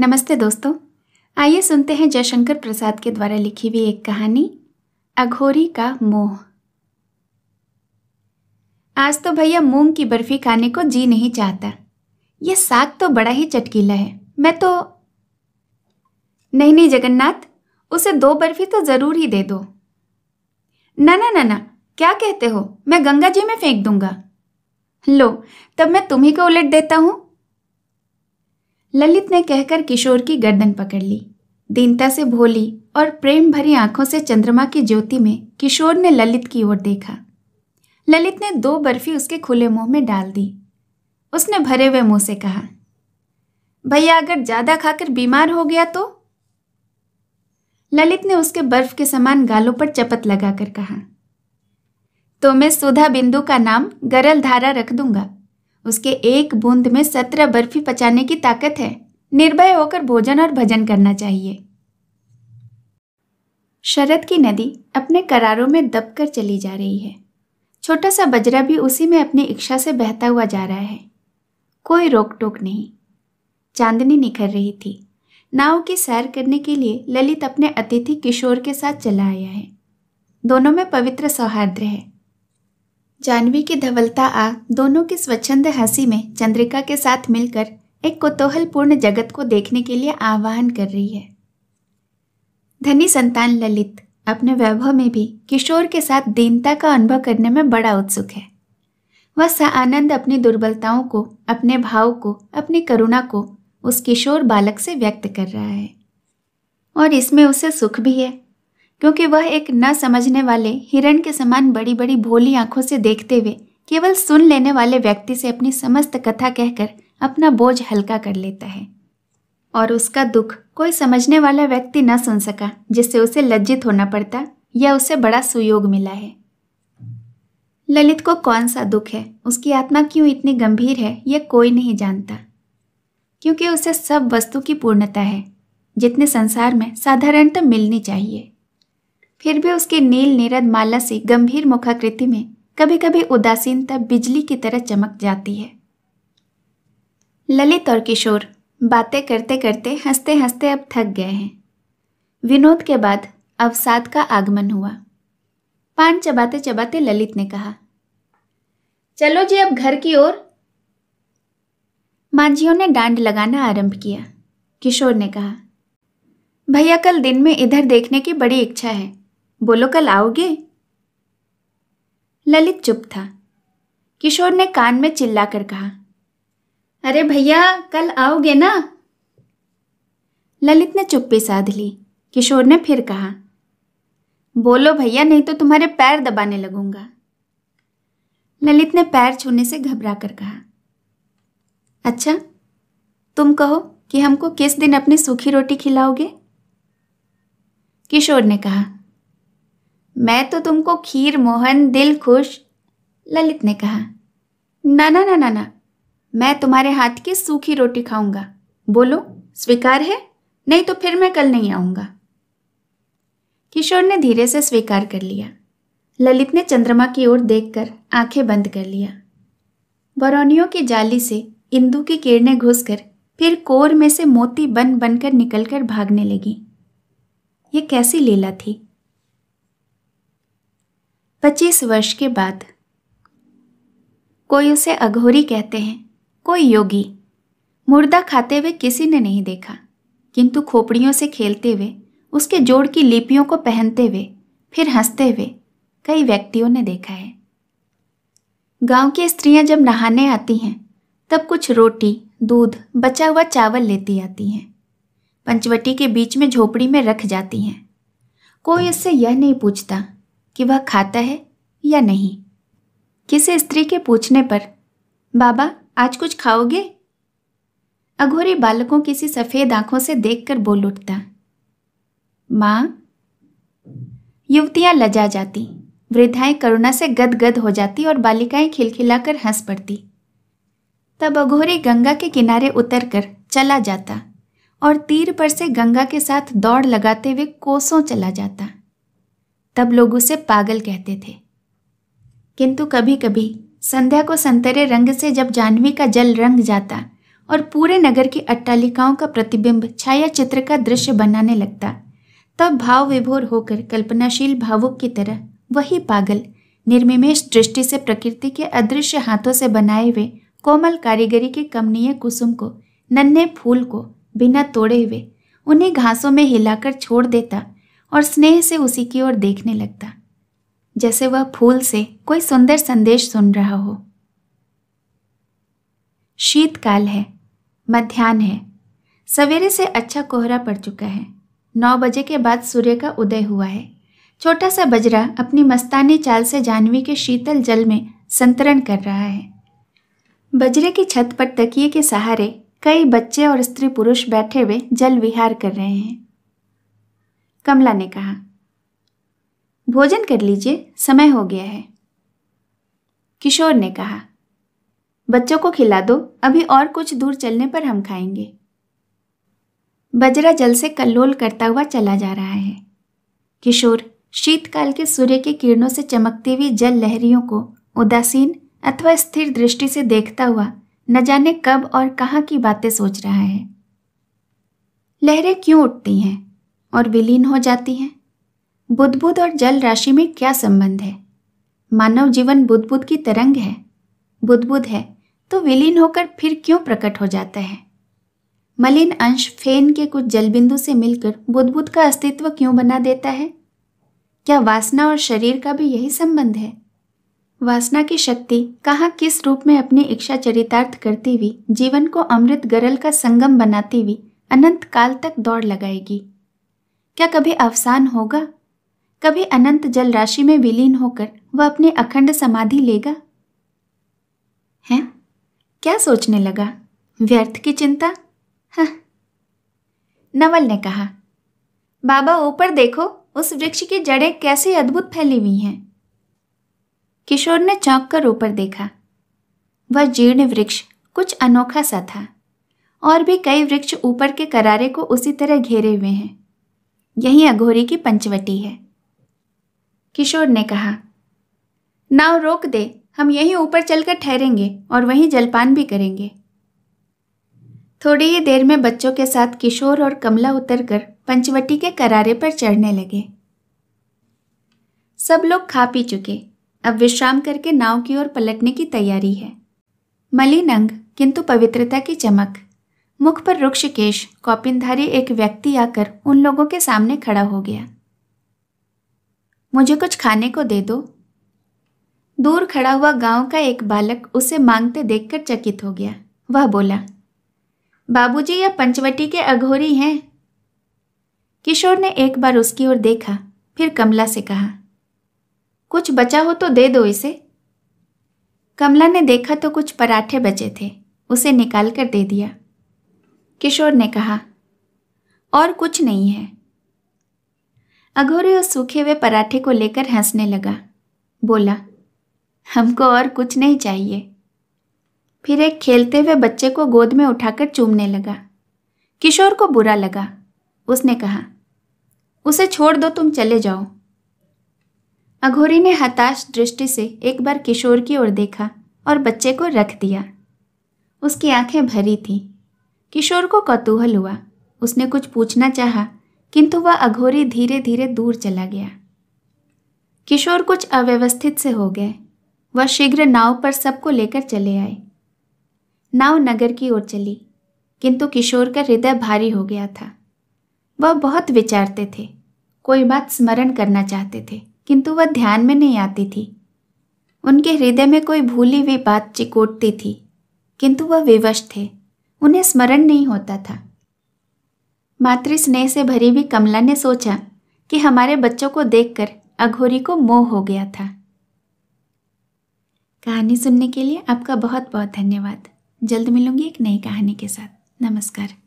नमस्ते दोस्तों आइए सुनते हैं जयशंकर प्रसाद के द्वारा लिखी हुई एक कहानी अघोरी का मोह आज तो भैया मूंग की बर्फी खाने को जी नहीं चाहता यह साग तो बड़ा ही चटकीला है मैं तो नहीं नहीं जगन्नाथ उसे दो बर्फी तो जरूर ही दे दो ना ना ना ना क्या कहते हो मैं गंगा जी में फेंक दूंगा लो तब मैं तुम्ही को उलट देता हूं ललित ने कहकर किशोर की गर्दन पकड़ ली दीनता से भोली और प्रेम भरी आंखों से चंद्रमा की ज्योति में किशोर ने ललित की ओर देखा ललित ने दो बर्फी उसके खुले मुंह में डाल दी उसने भरे हुए मुंह से कहा भैया अगर ज्यादा खाकर बीमार हो गया तो ललित ने उसके बर्फ के समान गालों पर चपत लगाकर कहा तो मैं सुधा बिंदु का नाम गरल धारा रख दूंगा उसके एक बूंद में सत्रह बर्फी पचाने की ताकत है निर्भय होकर भोजन और भजन करना चाहिए शरद की नदी अपने करारों में दबकर चली जा रही है छोटा सा बजरा भी उसी में अपनी इच्छा से बहता हुआ जा रहा है कोई रोक टोक नहीं चांदनी निखर रही थी नाव की सैर करने के लिए ललित अपने अतिथि किशोर के साथ चला आया है दोनों में पवित्र सौहार्द है जानवी की धवलता आ दोनों की स्वच्छंद हंसी में चंद्रिका के साथ मिलकर एक कुतूहलपूर्ण जगत को देखने के लिए आह्वान कर रही है धनी संतान ललित अपने वैभव में भी किशोर के साथ दीनता का अनुभव करने में बड़ा उत्सुक है वह सआनंद अपनी दुर्बलताओं को अपने भाव को अपनी करुणा को उस किशोर बालक से व्यक्त कर रहा है और इसमें उसे सुख भी है क्योंकि वह एक न समझने वाले हिरण के समान बड़ी बड़ी भोली आंखों से देखते हुए केवल सुन लेने वाले व्यक्ति से अपनी समस्त कथा कहकर अपना बोझ हल्का कर लेता है और उसका दुख कोई समझने वाला व्यक्ति न सुन सका जिससे उसे लज्जित होना पड़ता या उसे बड़ा सुयोग मिला है ललित को कौन सा दुख है उसकी आत्मा क्यों इतनी गंभीर है यह कोई नहीं जानता क्योंकि उसे सब वस्तु की पूर्णता है जितने संसार में साधारणतः मिलनी चाहिए फिर भी उसके नील नीरद माला से गंभीर मुखाकृति में कभी कभी उदासीनता बिजली की तरह चमक जाती है ललित और किशोर बातें करते करते हंसते हंसते अब थक गए हैं विनोद के बाद अवसाद का आगमन हुआ पान चबाते चबाते ललित ने कहा चलो जी अब घर की ओर मांझियों ने डांड लगाना आरंभ किया किशोर ने कहा भैया कल दिन में इधर देखने की बड़ी इच्छा है बोलो कल आओगे ललित चुप था किशोर ने कान में चिल्लाकर कहा अरे भैया कल आओगे ना ललित ने चुप्पी साध ली किशोर ने फिर कहा बोलो भैया नहीं तो तुम्हारे पैर दबाने लगूंगा ललित ने पैर छूने से घबरा कर कहा अच्छा तुम कहो कि हमको किस दिन अपनी सूखी रोटी खिलाओगे किशोर ने कहा मैं तो तुमको खीर मोहन दिल खुश ललित ने कहा ना ना ना ना ना मैं तुम्हारे हाथ की सूखी रोटी खाऊंगा बोलो स्वीकार है नहीं तो फिर मैं कल नहीं आऊंगा किशोर ने धीरे से स्वीकार कर लिया ललित ने चंद्रमा की ओर देखकर आंखें बंद कर लिया बरौनियों की जाली से इंदु की किरणें घुसकर फिर कोर में से मोती बन बनकर निकलकर भागने लगी ये कैसी लीला थी पच्चीस वर्ष के बाद कोई उसे अघोरी कहते हैं कोई योगी मुर्दा खाते हुए किसी ने नहीं देखा किंतु खोपड़ियों से खेलते हुए उसके जोड़ की लिपियों को पहनते हुए फिर हंसते हुए कई व्यक्तियों ने देखा है गांव की स्त्रियां जब नहाने आती हैं तब कुछ रोटी दूध बचा हुआ चावल लेती आती हैं पंचवटी के बीच में झोपड़ी में रख जाती हैं कोई उससे यह नहीं पूछता कि वह खाता है या नहीं किसी स्त्री के पूछने पर बाबा आज कुछ खाओगे अघोरी बालकों किसी सफ़ेद आंखों से देखकर बोल उठता माँ युवतियां लजा जाती वृद्धाएं करुणा से गदगद हो जाती और बालिकाएं खिलखिलाकर हंस पड़ती तब अघोरी गंगा के किनारे उतरकर चला जाता और तीर पर से गंगा के साथ दौड़ लगाते हुए कोसों चला जाता तब लोग उसे पागल कहते थे किंतु कभी कभी संध्या को संतरे रंग से जब जाह्नवी का जल रंग जाता और पूरे नगर की अट्टालिकाओं का प्रतिबिंब छाया चित्र का दृश्य बनाने लगता तब भाव विभोर होकर कल्पनाशील भावुक की तरह वही पागल निर्मिमेश दृष्टि से प्रकृति के अदृश्य हाथों से बनाए हुए कोमल कारीगरी के कमनीय कुसुम को नन्हे फूल को बिना तोड़े हुए उन्हें घासों में हिलाकर छोड़ देता और स्नेह से उसी की ओर देखने लगता जैसे वह फूल से कोई सुंदर संदेश सुन रहा हो शीतकाल है मध्यान्ह है सवेरे से अच्छा कोहरा पड़ चुका है नौ बजे के बाद सूर्य का उदय हुआ है छोटा सा बजरा अपनी मस्तानी चाल से जानवी के शीतल जल में संतरण कर रहा है बजरे की छत पर तकिए के सहारे कई बच्चे और स्त्री पुरुष बैठे हुए जल विहार कर रहे हैं कमला ने कहा भोजन कर लीजिए समय हो गया है किशोर ने कहा बच्चों को खिला दो अभी और कुछ दूर चलने पर हम खाएंगे बजरा जल से कल्लोल करता हुआ चला जा रहा है किशोर शीतकाल के सूर्य की किरणों से चमकती हुई जल लहरियों को उदासीन अथवा स्थिर दृष्टि से देखता हुआ न जाने कब और कहाँ की बातें सोच रहा है लहरें क्यों उठती हैं और विलीन हो जाती हैं बुद्धबुद और जल राशि में क्या संबंध है मानव जीवन बुद्ध की तरंग है बुद्धबुद है तो विलीन होकर फिर क्यों प्रकट हो जाता है मलिन अंश फेन के कुछ जलबिंदु से मिलकर बुद्धबुद का अस्तित्व क्यों बना देता है क्या वासना और शरीर का भी यही संबंध है वासना की शक्ति कहाँ किस रूप में अपनी इच्छा चरितार्थ करती हुई जीवन को अमृत गरल का संगम बनाती हुई अनंत काल तक दौड़ लगाएगी क्या कभी अवसान होगा कभी अनंत जल राशि में विलीन होकर वह अपने अखंड समाधि लेगा हैं क्या सोचने लगा व्यर्थ की चिंता हाँ। नवल ने कहा बाबा ऊपर देखो उस वृक्ष की जड़ें कैसे अद्भुत फैली हुई हैं किशोर ने चौंक कर ऊपर देखा वह जीर्ण वृक्ष कुछ अनोखा सा था और भी कई वृक्ष ऊपर के करारे को उसी तरह घेरे हुए हैं यही अघोरी की पंचवटी है किशोर ने कहा नाव रोक दे हम यहीं ऊपर चलकर ठहरेंगे और वहीं जलपान भी करेंगे थोड़ी ही देर में बच्चों के साथ किशोर और कमला उतरकर पंचवटी के करारे पर चढ़ने लगे सब लोग खा पी चुके अब विश्राम करके नाव की ओर पलटने की तैयारी है मलिनंग किंतु पवित्रता की चमक मुख पर रुक्ष केश कौपिनधारी एक व्यक्ति आकर उन लोगों के सामने खड़ा हो गया मुझे कुछ खाने को दे दो दूर खड़ा हुआ गांव का एक बालक उसे मांगते देखकर चकित हो गया वह बोला बाबूजी यह पंचवटी के अघोरी हैं किशोर ने एक बार उसकी ओर देखा फिर कमला से कहा कुछ बचा हो तो दे दो इसे कमला ने देखा तो कुछ पराठे बचे थे उसे निकाल कर दे दिया किशोर ने कहा और कुछ नहीं है अघोरे उस सूखे हुए पराठे को लेकर हंसने लगा बोला हमको और कुछ नहीं चाहिए फिर एक खेलते हुए बच्चे को गोद में उठाकर चूमने लगा किशोर को बुरा लगा उसने कहा उसे छोड़ दो तुम चले जाओ अघोरी ने हताश दृष्टि से एक बार किशोर की ओर देखा और बच्चे को रख दिया उसकी आंखें भरी थीं किशोर को कौतूहल हुआ उसने कुछ पूछना चाहा किंतु वह अघोरी धीरे धीरे दूर चला गया किशोर कुछ अव्यवस्थित से हो गए वह शीघ्र नाव पर सबको लेकर चले आए नाव नगर की ओर चली किंतु किशोर का हृदय भारी हो गया था वह बहुत विचारते थे कोई बात स्मरण करना चाहते थे किंतु वह ध्यान में नहीं आती थी उनके हृदय में कोई भूली हुई बात चिकोटती थी किंतु वह विवश थे उन्हें स्मरण नहीं होता था मातृ स्नेह से भरी हुई कमला ने सोचा कि हमारे बच्चों को देखकर अघोरी को मोह हो गया था कहानी सुनने के लिए आपका बहुत बहुत धन्यवाद जल्द मिलूंगी एक नई कहानी के साथ नमस्कार